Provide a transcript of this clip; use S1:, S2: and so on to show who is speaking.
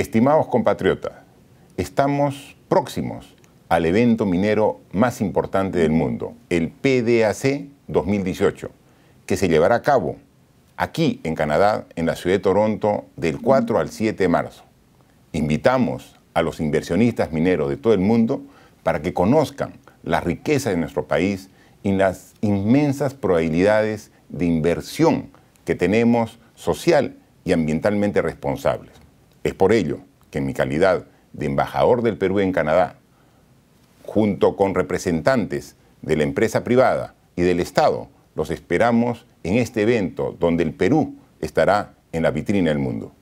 S1: Estimados compatriotas, estamos próximos al evento minero más importante del mundo, el PDAC 2018, que se llevará a cabo aquí en Canadá, en la ciudad de Toronto, del 4 al 7 de marzo. Invitamos a los inversionistas mineros de todo el mundo para que conozcan la riqueza de nuestro país y las inmensas probabilidades de inversión que tenemos social y ambientalmente responsables. Es por ello que en mi calidad de embajador del Perú en Canadá, junto con representantes de la empresa privada y del Estado, los esperamos en este evento donde el Perú estará en la vitrina del mundo.